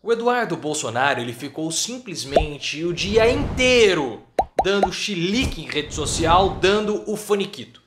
O Eduardo Bolsonaro ele ficou simplesmente o dia inteiro dando chilique em rede social, dando o faniquito.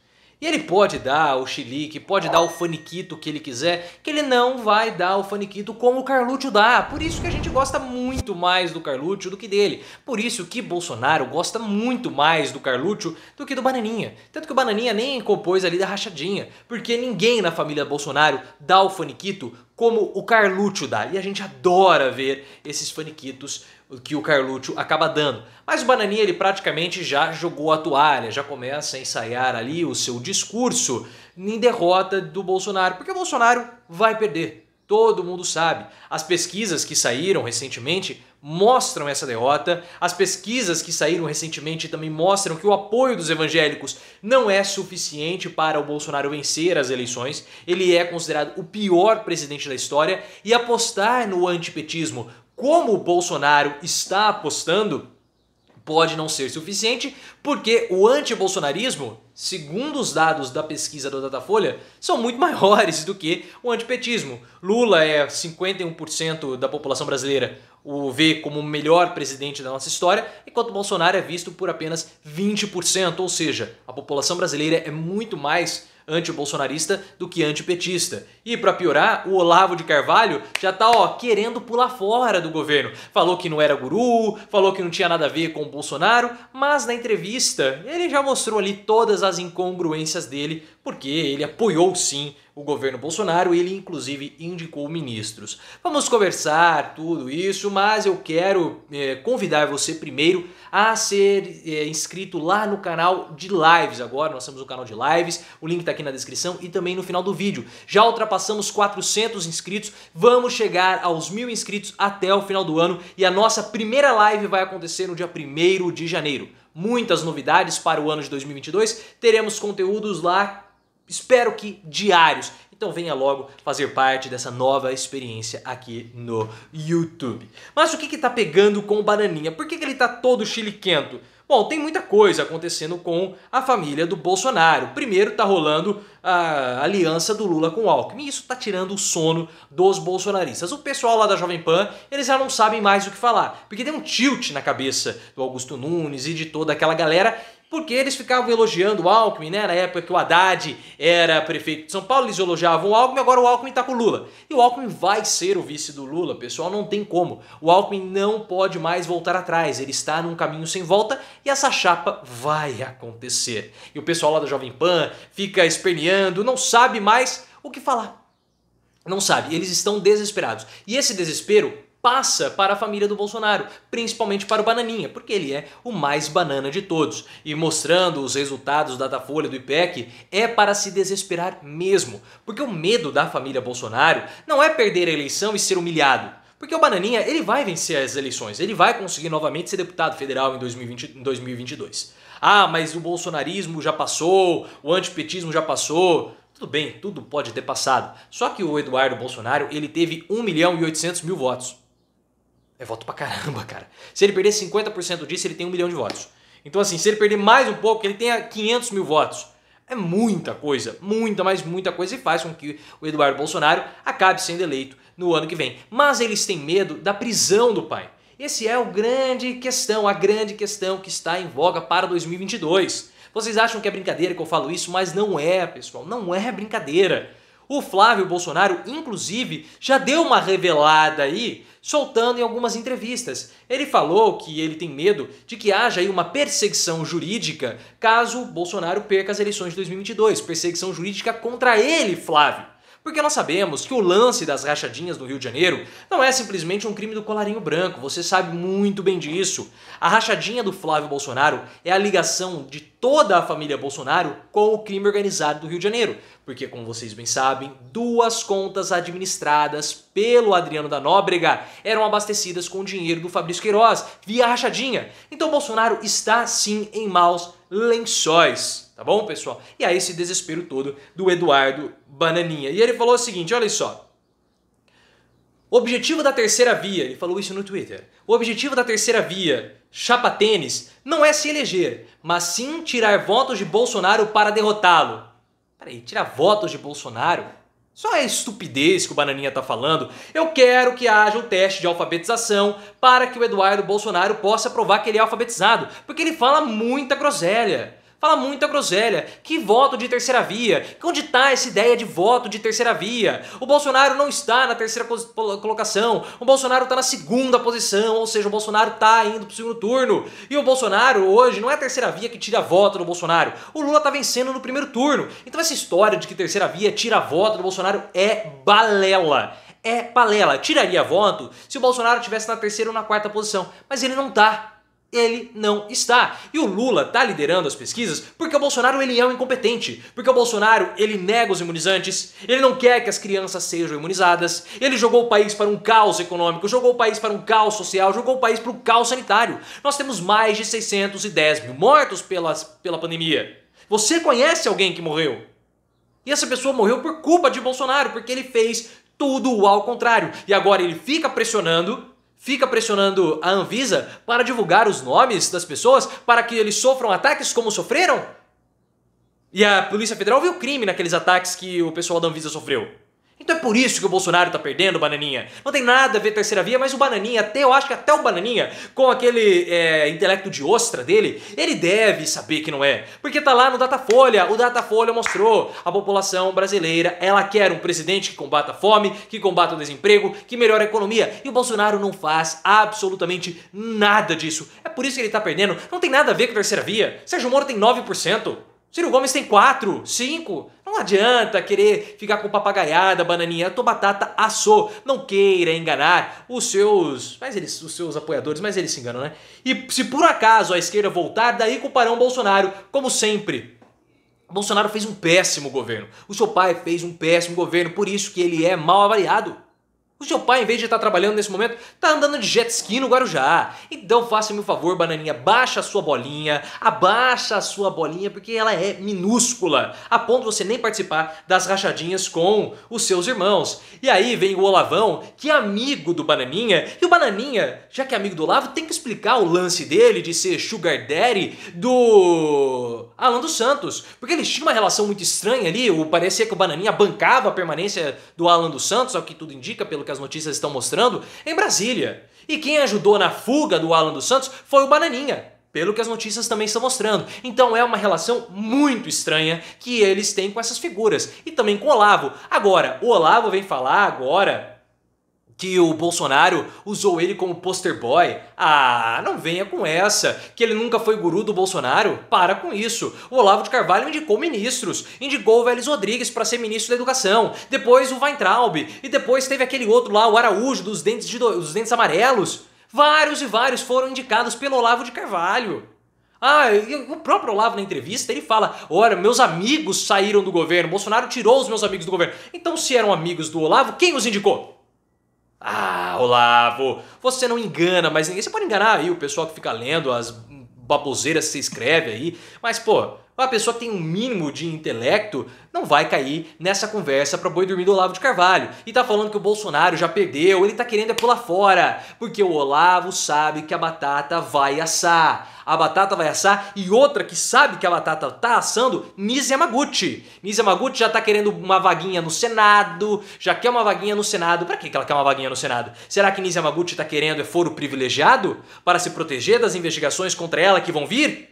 E ele pode dar o xilique, pode dar o faniquito que ele quiser, que ele não vai dar o faniquito como o Carluccio dá. Por isso que a gente gosta muito mais do Carluccio do que dele. Por isso que Bolsonaro gosta muito mais do Carluccio do que do Bananinha. Tanto que o Bananinha nem compôs ali da rachadinha, porque ninguém na família Bolsonaro dá o faniquito como o Carluccio dá. E a gente adora ver esses faniquitos que o Carluccio acaba dando. Mas o Bananinha ele praticamente já jogou a toalha, já começa a ensaiar ali o seu discurso em derrota do Bolsonaro, porque o Bolsonaro vai perder. Todo mundo sabe. As pesquisas que saíram recentemente mostram essa derrota. As pesquisas que saíram recentemente também mostram que o apoio dos evangélicos não é suficiente para o Bolsonaro vencer as eleições. Ele é considerado o pior presidente da história e apostar no antipetismo como o Bolsonaro está apostando, pode não ser suficiente, porque o antibolsonarismo, segundo os dados da pesquisa do Datafolha, são muito maiores do que o antipetismo. Lula é 51% da população brasileira o vê como o melhor presidente da nossa história, enquanto Bolsonaro é visto por apenas 20%, ou seja, a população brasileira é muito mais anti-bolsonarista do que antipetista. E para piorar, o Olavo de Carvalho já tá, ó, querendo pular fora do governo. Falou que não era guru, falou que não tinha nada a ver com o Bolsonaro, mas na entrevista ele já mostrou ali todas as incongruências dele porque ele apoiou sim o governo Bolsonaro, ele inclusive indicou ministros. Vamos conversar tudo isso, mas eu quero é, convidar você primeiro a ser é, inscrito lá no canal de lives agora, nós temos um canal de lives, o link está aqui na descrição e também no final do vídeo. Já ultrapassamos 400 inscritos, vamos chegar aos mil inscritos até o final do ano e a nossa primeira live vai acontecer no dia 1 de janeiro. Muitas novidades para o ano de 2022, teremos conteúdos lá espero que diários. Então venha logo fazer parte dessa nova experiência aqui no YouTube. Mas o que está pegando com o Bananinha? Por que, que ele está todo chiliquento? Bom, tem muita coisa acontecendo com a família do Bolsonaro. Primeiro está rolando a aliança do Lula com o Alckmin. Isso está tirando o sono dos bolsonaristas. O pessoal lá da Jovem Pan, eles já não sabem mais o que falar, porque tem um tilt na cabeça do Augusto Nunes e de toda aquela galera porque eles ficavam elogiando o Alckmin, né? Na época que o Haddad era prefeito de São Paulo, eles elogiavam o Alckmin, agora o Alckmin tá com o Lula. E o Alckmin vai ser o vice do Lula, pessoal, não tem como. O Alckmin não pode mais voltar atrás, ele está num caminho sem volta e essa chapa vai acontecer. E o pessoal lá da Jovem Pan fica esperneando, não sabe mais o que falar. Não sabe, eles estão desesperados. E esse desespero passa para a família do Bolsonaro, principalmente para o Bananinha, porque ele é o mais banana de todos. E mostrando os resultados da Datafolha do IPEC é para se desesperar mesmo, porque o medo da família Bolsonaro não é perder a eleição e ser humilhado. Porque o Bananinha, ele vai vencer as eleições, ele vai conseguir novamente ser deputado federal em 2020, 2022. Ah, mas o bolsonarismo já passou, o antipetismo já passou. Tudo bem, tudo pode ter passado. Só que o Eduardo Bolsonaro, ele teve 1 milhão e 800 mil votos. É voto pra caramba, cara. Se ele perder 50% disso, ele tem um milhão de votos. Então, assim, se ele perder mais um pouco, ele tenha 500 mil votos. É muita coisa, muita, mas muita coisa, e faz com que o Eduardo Bolsonaro acabe sendo eleito no ano que vem. Mas eles têm medo da prisão do pai. Esse é o grande questão, a grande questão que está em voga para 2022. Vocês acham que é brincadeira que eu falo isso, mas não é, pessoal, não é brincadeira. O Flávio Bolsonaro, inclusive, já deu uma revelada aí, soltando em algumas entrevistas. Ele falou que ele tem medo de que haja aí uma perseguição jurídica caso Bolsonaro perca as eleições de 2022. Perseguição jurídica contra ele, Flávio. Porque nós sabemos que o lance das rachadinhas no Rio de Janeiro não é simplesmente um crime do colarinho branco, você sabe muito bem disso. A rachadinha do Flávio Bolsonaro é a ligação de toda a família Bolsonaro com o crime organizado do Rio de Janeiro, porque, como vocês bem sabem, duas contas administradas pelo Adriano da Nóbrega eram abastecidas com o dinheiro do Fabrício Queiroz via rachadinha. Então Bolsonaro está sim em maus lençóis, tá bom, pessoal? E aí esse desespero todo do Eduardo Bananinha. E ele falou o seguinte, olha só. O objetivo da terceira via, ele falou isso no Twitter. O objetivo da terceira via, chapa tênis, não é se eleger, mas sim tirar votos de Bolsonaro para derrotá-lo. Peraí, tirar votos de Bolsonaro? Só é estupidez que o Bananinha tá falando. Eu quero que haja um teste de alfabetização para que o Eduardo Bolsonaro possa provar que ele é alfabetizado, porque ele fala muita groselha fala muita groselha. Que voto de terceira via? Onde está essa ideia de voto de terceira via? O Bolsonaro não está na terceira colocação, o Bolsonaro está na segunda posição, ou seja, o Bolsonaro está indo para o segundo turno. E o Bolsonaro hoje não é a terceira via que tira voto do Bolsonaro. O Lula está vencendo no primeiro turno. Então essa história de que terceira via tira voto do Bolsonaro é balela é palela. Tiraria voto se o Bolsonaro tivesse na terceira ou na quarta posição, mas ele não tá ele não está. E o Lula está liderando as pesquisas porque o Bolsonaro ele é um incompetente, porque o Bolsonaro ele nega os imunizantes, ele não quer que as crianças sejam imunizadas, ele jogou o país para um caos econômico, jogou o país para um caos social, jogou o país para um caos sanitário. Nós temos mais de 610 mil mortos pelas, pela pandemia. Você conhece alguém que morreu? E essa pessoa morreu por culpa de Bolsonaro, porque ele fez tudo ao contrário. E agora ele fica pressionando fica pressionando a Anvisa para divulgar os nomes das pessoas para que eles sofram ataques como sofreram? E a Polícia Federal viu crime naqueles ataques que o pessoal da Anvisa sofreu. Então é por isso que o Bolsonaro tá perdendo, Bananinha. Não tem nada a ver terceira via, mas o Bananinha, até eu acho que até o Bananinha, com aquele é, intelecto de ostra dele, ele deve saber que não é. Porque tá lá no Datafolha. O Datafolha mostrou a população brasileira, ela quer um presidente que combata a fome, que combata o desemprego, que melhore a economia. E o Bolsonaro não faz absolutamente nada disso. É por isso que ele tá perdendo. Não tem nada a ver com terceira via. Sérgio Moro tem 9%. Ciro Gomes tem 4, 5 adianta querer ficar com papagaiada, bananinha, a tua batata assou. Não queira enganar os seus, mas eles, os seus apoiadores, mas eles se enganam, né? E se por acaso a esquerda voltar, daí culparão Bolsonaro, como sempre. Bolsonaro fez um péssimo governo. O seu pai fez um péssimo governo, por isso que ele é mal avaliado. O seu pai, em vez de estar trabalhando nesse momento, está andando de jet ski no Guarujá. Então faça-me o favor, bananinha, baixa a sua bolinha, abaixa a sua bolinha, porque ela é minúscula, a ponto de você nem participar das rachadinhas com os seus irmãos. E aí vem o Olavão, que é amigo do Bananinha, e o Bananinha, já que é amigo do Olavo, tem que explicar o lance dele de ser sugar daddy do Alan dos Santos, porque eles tinham uma relação muito estranha ali, parecia que o Bananinha bancava a permanência do Alan dos Santos, ao que tudo indica, pelo que que as notícias estão mostrando, em Brasília. E quem ajudou na fuga do Alan dos Santos foi o Bananinha, pelo que as notícias também estão mostrando. Então é uma relação muito estranha que eles têm com essas figuras e também com o Olavo. Agora, o Olavo vem falar agora que o Bolsonaro usou ele como poster boy. Ah, não venha com essa, que ele nunca foi guru do Bolsonaro. Para com isso. O Olavo de Carvalho indicou ministros, indicou o Vélez Rodrigues para ser ministro da Educação, depois o Weintraub, e depois teve aquele outro lá, o Araújo, dos dentes, de do... dos dentes amarelos. Vários e vários foram indicados pelo Olavo de Carvalho. Ah, o próprio Olavo na entrevista, ele fala: "Ora, meus amigos saíram do governo, Bolsonaro tirou os meus amigos do governo". Então, se eram amigos do Olavo, quem os indicou? Ah, Olavo, você não engana, mas Você pode enganar aí o pessoal que fica lendo as baboseiras que você escreve aí, mas, pô, uma pessoa que tem um mínimo de intelecto não vai cair nessa conversa para boi dormir do Olavo de Carvalho. E tá falando que o Bolsonaro já perdeu, ele tá querendo é pular fora. Porque o Olavo sabe que a batata vai assar. A batata vai assar e outra que sabe que a batata tá assando, Nise Yamaguchi. Nise Yamaguchi já tá querendo uma vaguinha no Senado, já quer uma vaguinha no Senado. Para que ela quer uma vaguinha no Senado? Será que Nise Yamaguchi tá querendo é foro privilegiado para se proteger das investigações contra ela que vão vir?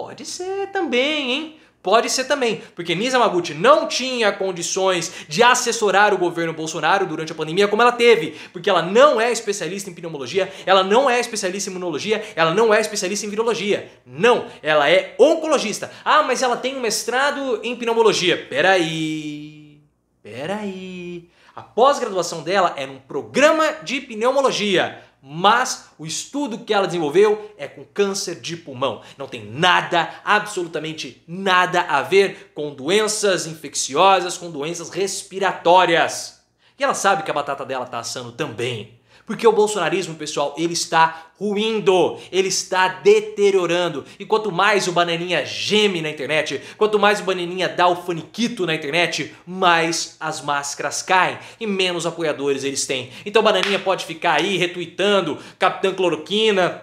Pode ser também, hein? Pode ser também, porque Nisa Maguchi não tinha condições de assessorar o governo Bolsonaro durante a pandemia como ela teve, porque ela não é especialista em pneumologia, ela não é especialista em imunologia, ela não é especialista em virologia. Não, ela é oncologista. Ah, mas ela tem um mestrado em pneumologia. Peraí. Peraí. A pós-graduação dela é num programa de pneumologia mas o estudo que ela desenvolveu é com câncer de pulmão. Não tem nada, absolutamente nada a ver com doenças infecciosas, com doenças respiratórias. E ela sabe que a batata dela está assando também. Porque o bolsonarismo, pessoal, ele está ruindo, ele está deteriorando. E quanto mais o Bananinha geme na internet, quanto mais o Bananinha dá o faniquito na internet, mais as máscaras caem e menos apoiadores eles têm. Então o Bananinha pode ficar aí retweetando Capitã Cloroquina,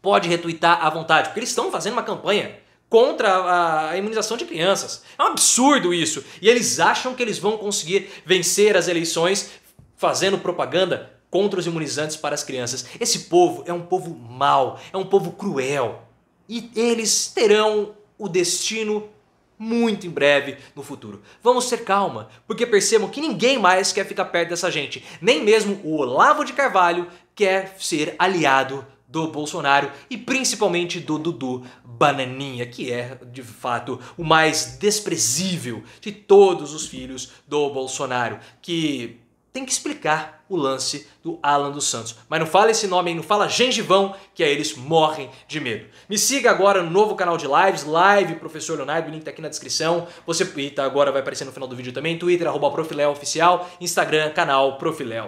pode retweetar à vontade, porque eles estão fazendo uma campanha contra a imunização de crianças. É um absurdo isso. E eles acham que eles vão conseguir vencer as eleições fazendo propaganda contra os imunizantes para as crianças. Esse povo é um povo mau, é um povo cruel. E eles terão o destino muito em breve no futuro. Vamos ter calma, porque percebam que ninguém mais quer ficar perto dessa gente. Nem mesmo o Olavo de Carvalho quer ser aliado do Bolsonaro e principalmente do Dudu Bananinha, que é de fato o mais desprezível de todos os filhos do Bolsonaro, que tem que explicar o lance do Alan dos Santos. Mas não fala esse nome aí, não fala gengivão, que aí eles morrem de medo. Me siga agora no novo canal de lives, live Professor Leonardo, o link tá aqui na descrição. Você e tá agora vai aparecer no final do vídeo também, Twitter, arroba Profilé Oficial, Instagram, canal Profilé